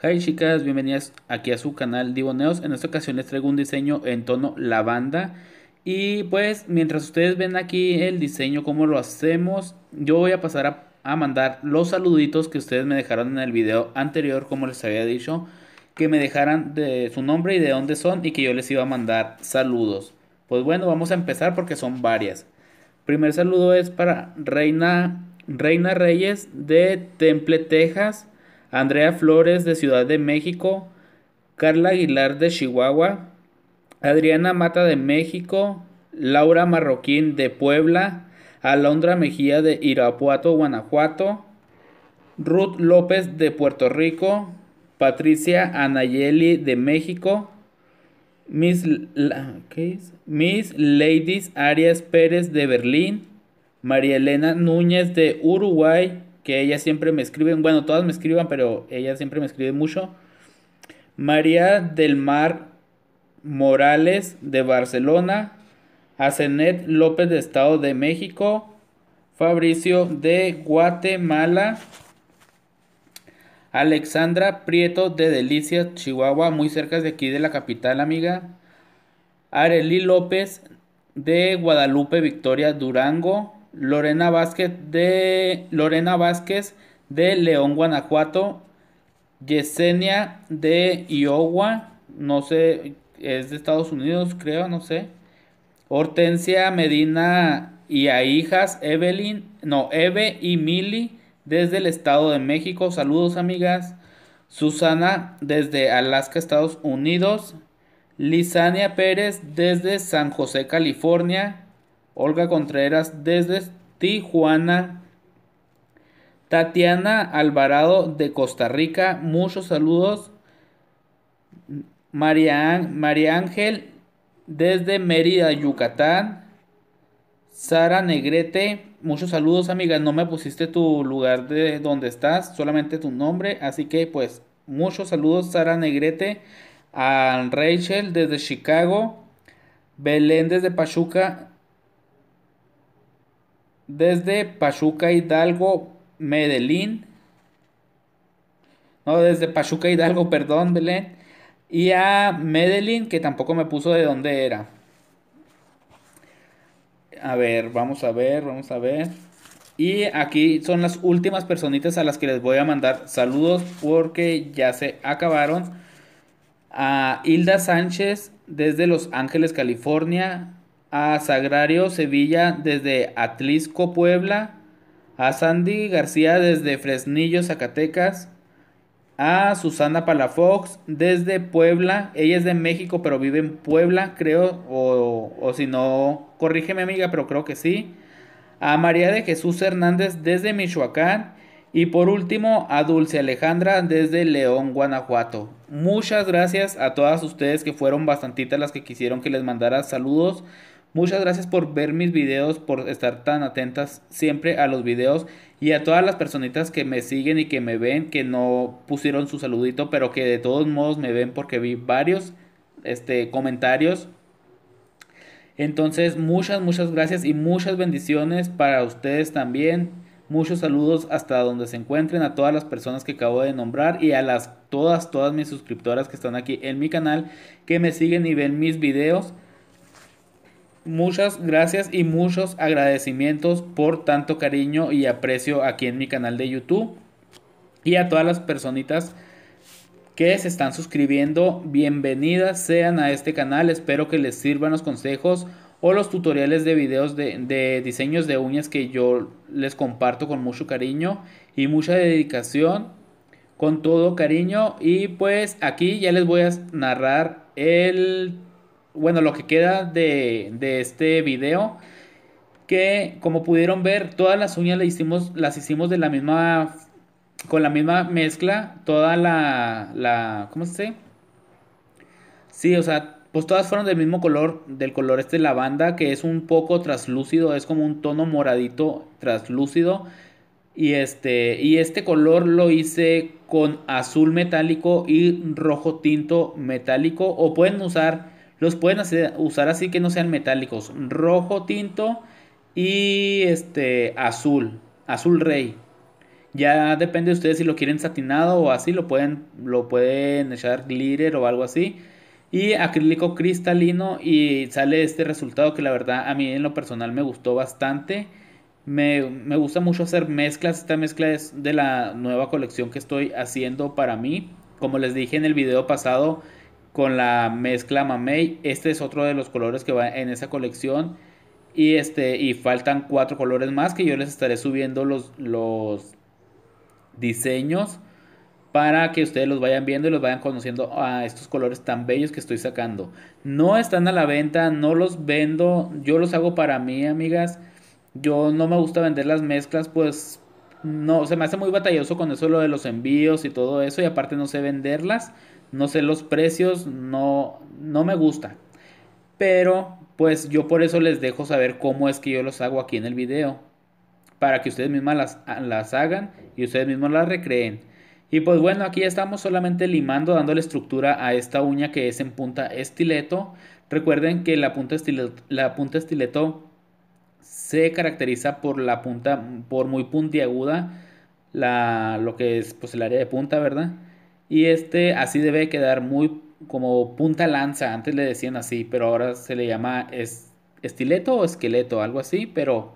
Hey chicas, bienvenidas aquí a su canal Divoneos. En esta ocasión les traigo un diseño en tono lavanda. Y pues mientras ustedes ven aquí el diseño, cómo lo hacemos, yo voy a pasar a, mandar los saluditos que ustedes me dejaron en el video anterior, como les había dicho, que me dejaran de su nombre y de dónde son y que yo les iba a mandar saludos. Pues bueno, vamos a empezar porque son varias. Primer saludo es para Reina, Reina Reyes de Temple, Texas. Andrea Flores de Ciudad de México, Carla Aguilar de Chihuahua, Adriana Mata de México, Laura Marroquín de Puebla, Alondra Mejía de Irapuato, Guanajuato, Ruth López de Puerto Rico, Patricia Anayeli de México, Miss, Miss Ladies Arias Pérez de Berlín, María Elena Núñez de Uruguay, que ella siempre me escribe, bueno, todas me escriban, pero ella siempre me escribe mucho. María del Mar Morales de Barcelona, Azenet López de Estado de México, Fabricio de Guatemala, Alexandra Prieto de Delicias, Chihuahua, muy cerca de aquí de la capital, amiga. Arely López de Guadalupe Victoria, Durango. Lorena Vázquez de Lorena de León, Guanajuato, Yesenia de Iowa, no sé, es de Estados Unidos, creo, no sé. Hortensia Medina y a hijas Evelyn, no, Eve y Mili desde el Estado de México. Saludos, amigas. Susana desde Alaska, Estados Unidos. Lisania Pérez desde San José, California. Olga Contreras desde Tijuana. Tatiana Alvarado de Costa Rica, muchos saludos. María, María Ángel desde Mérida, Yucatán. Sara Negrete, muchos saludos amiga, no me pusiste tu lugar de donde estás, solamente tu nombre, así que pues muchos saludos Sara Negrete, a Rachel desde Chicago, Belén desde Pachuca, desde Pachuca Hidalgo, Medellín. No, desde Pachuca Hidalgo, perdón, Belén. Y a Medellín, que tampoco me puso de dónde era. A ver, vamos a ver, vamos a ver. Y aquí son las últimas personitas a las que les voy a mandar saludos porque ya se acabaron. A Hilda Sánchez desde Los Ángeles, California a Sagrario Sevilla desde Atlisco, Puebla, a Sandy García desde Fresnillo, Zacatecas, a Susana Palafox desde Puebla, ella es de México pero vive en Puebla, creo, o, o si no, corrígeme amiga, pero creo que sí, a María de Jesús Hernández desde Michoacán, y por último, a Dulce Alejandra desde León, Guanajuato. Muchas gracias a todas ustedes que fueron bastantitas las que quisieron que les mandara saludos. Muchas gracias por ver mis videos, por estar tan atentas siempre a los videos y a todas las personitas que me siguen y que me ven, que no pusieron su saludito, pero que de todos modos me ven porque vi varios este, comentarios. Entonces, muchas, muchas gracias y muchas bendiciones para ustedes también. Muchos saludos hasta donde se encuentren a todas las personas que acabo de nombrar y a las todas, todas mis suscriptoras que están aquí en mi canal, que me siguen y ven mis videos. Muchas gracias y muchos agradecimientos por tanto cariño y aprecio aquí en mi canal de YouTube y a todas las personitas que se están suscribiendo. Bienvenidas sean a este canal. Espero que les sirvan los consejos o los tutoriales de videos de, de, diseños de uñas que yo les comparto con mucho cariño y mucha dedicación. Con todo cariño. Y pues aquí ya les voy a narrar el bueno, lo que queda de, de este video, que como pudieron ver, todas las uñas las hicimos, las hicimos de la misma, con la misma mezcla, toda la, la ¿cómo se dice? Sí, o sea, pues todas fueron del mismo color, del color este lavanda, que es un poco traslúcido, es como un tono moradito translúcido Y este, y este color lo hice con azul metálico y rojo tinto metálico. O pueden usar los pueden hacer, usar así que no sean metálicos. Rojo tinto y este azul. Azul rey. Ya depende de ustedes si lo quieren satinado o así. Lo pueden, lo pueden echar glitter o algo así. Y acrílico cristalino. Y sale este resultado que la verdad a mí en lo personal me gustó bastante. Me, me gusta mucho hacer mezclas. Esta mezcla es de la nueva colección que estoy haciendo para mí. Como les dije en el video pasado con la mezcla mamey. Este es otro de los colores que va en esa colección. Y, este, y faltan cuatro colores más que yo les estaré subiendo los, los diseños para que ustedes los vayan viendo y los vayan conociendo a estos colores tan bellos que estoy sacando. No están a la venta, no los vendo, yo los hago para mí, amigas. Yo no me gusta vender las mezclas, pues no, se me hace muy batalloso con eso lo de los envíos y todo eso y aparte no sé venderlas no sé los precios, no, no me gusta. Pero pues yo por eso les dejo saber cómo es que yo los hago aquí en el video. Para que ustedes mismas las, ah, hagan y ustedes mismos las recreen. Y pues bueno, aquí estamos solamente limando, dándole estructura a esta uña que es en punta estileto. Recuerden que la punta estileto, la punta estileto se caracteriza por la punta, por muy puntiaguda, la, lo que es pues el área de punta, ¿verdad? Y este así debe quedar muy como punta lanza, antes le decían así, pero ahora se le llama estileto o esqueleto, algo así, pero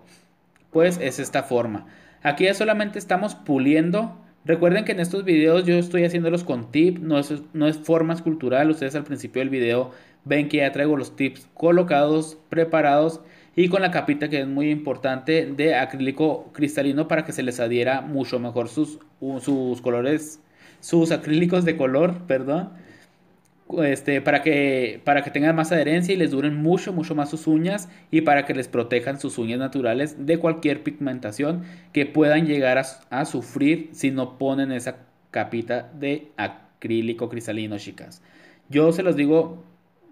pues es esta forma. Aquí ya solamente estamos puliendo. Recuerden que en estos videos yo estoy haciéndolos con tip, no es, no es forma escultural, ustedes al principio del video ven que ya traigo los tips colocados, preparados y con la capita que es muy importante de acrílico cristalino para que se les adhiera mucho mejor sus, sus colores sus acrílicos de color, perdón, este, para, que, para que tengan más adherencia y les duren mucho, mucho más sus uñas y para que les protejan sus uñas naturales de cualquier pigmentación que puedan llegar a, sufrir si no ponen esa capita de acrílico cristalino, chicas. Yo se los digo,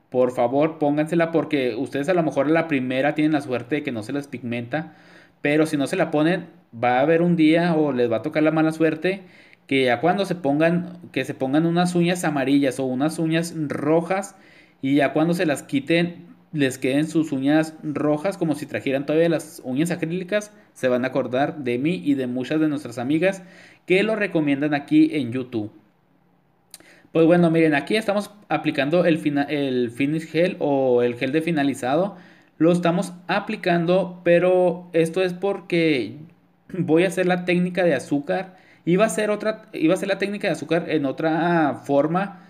por favor, póngansela porque ustedes a lo mejor la primera tienen la suerte de que no se les pigmenta, pero si no se la ponen, va a haber un día o les va a tocar la mala suerte que ya cuando se pongan, que se pongan unas uñas amarillas o unas uñas rojas y ya cuando se las quiten les queden sus uñas rojas como si trajeran todavía las uñas acrílicas, se van a acordar de mí y de muchas de nuestras amigas que lo recomiendan aquí en YouTube. Pues bueno, miren, aquí estamos aplicando el, el finish gel o el gel de finalizado. Lo estamos aplicando, pero esto es porque voy a hacer la técnica de azúcar Iba a ser otra, iba a ser la técnica de azúcar en otra forma.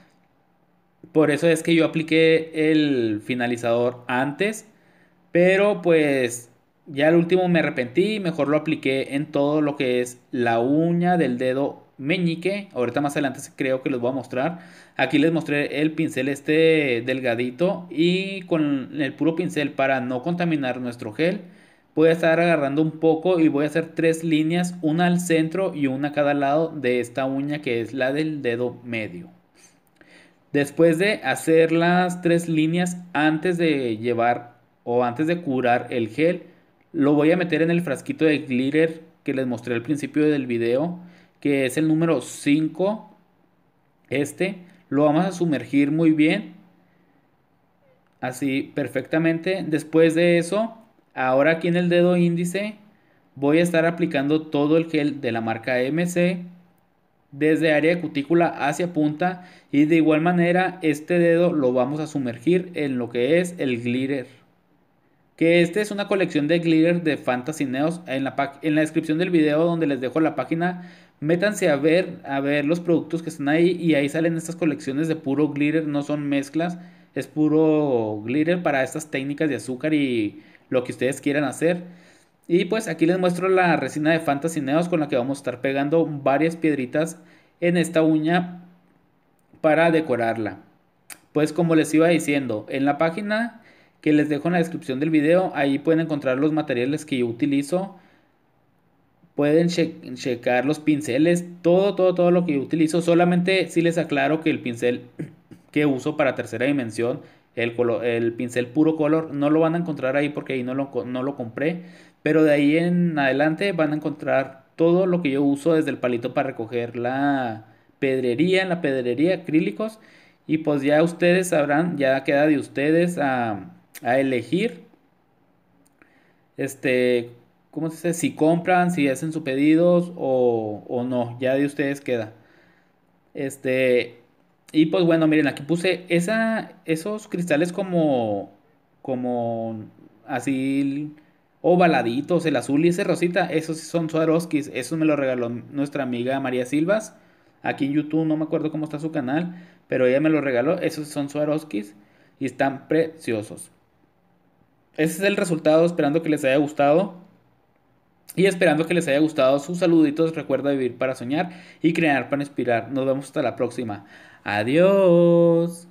Por eso es que yo apliqué el finalizador antes. Pero pues ya al último me arrepentí. Mejor lo apliqué en todo lo que es la uña del dedo meñique. Ahorita más adelante creo que les voy a mostrar. Aquí les mostré el pincel este delgadito. Y con el puro pincel para no contaminar nuestro gel voy a estar agarrando un poco y voy a hacer tres líneas, una al centro y una a cada lado de esta uña que es la del dedo medio. Después de hacer las tres líneas antes de llevar o antes de curar el gel, lo voy a meter en el frasquito de glitter que les mostré al principio del video, que es el número 5. Este lo vamos a sumergir muy bien, así perfectamente. Después de eso, Ahora aquí en el dedo índice voy a estar aplicando todo el gel de la marca MC desde área de cutícula hacia punta y de igual manera este dedo lo vamos a sumergir en lo que es el glitter que este es una colección de glitter de Fantasy Neos en la, en la descripción del video donde les dejo la página métanse a ver a ver los productos que están ahí y ahí salen estas colecciones de puro glitter no son mezclas es puro glitter para estas técnicas de azúcar y lo que ustedes quieran hacer. Y pues aquí les muestro la resina de Fantasy con la que vamos a estar pegando varias piedritas en esta uña para decorarla. Pues como les iba diciendo, en la página que les dejo en la descripción del video, ahí pueden encontrar los materiales que yo utilizo. Pueden checar los pinceles, todo, todo, todo lo que yo utilizo. Solamente si les aclaro que el pincel que uso para tercera dimensión el, el pincel puro color no lo van a encontrar ahí porque ahí no lo, no lo compré. Pero de ahí en adelante van a encontrar todo lo que yo uso desde el palito para recoger la pedrería, en la pedrería, acrílicos. Y pues ya ustedes sabrán, ya queda de ustedes a, elegir. Este, ¿cómo se dice? Si compran, si hacen sus pedidos o, o no, ya de ustedes queda. Este, y pues bueno, miren, aquí puse esa, esos cristales como, como así ovaladitos, el azul y ese rosita, esos son Swarovskis, Eso me lo regaló nuestra amiga María Silvas, aquí en YouTube, no me acuerdo cómo está su canal, pero ella me lo regaló, esos son Swarovskis y están preciosos. Ese es el resultado, esperando que les haya gustado. Y esperando que les haya gustado sus saluditos, recuerda vivir para soñar y crear para inspirar. Nos vemos hasta la próxima. Adiós.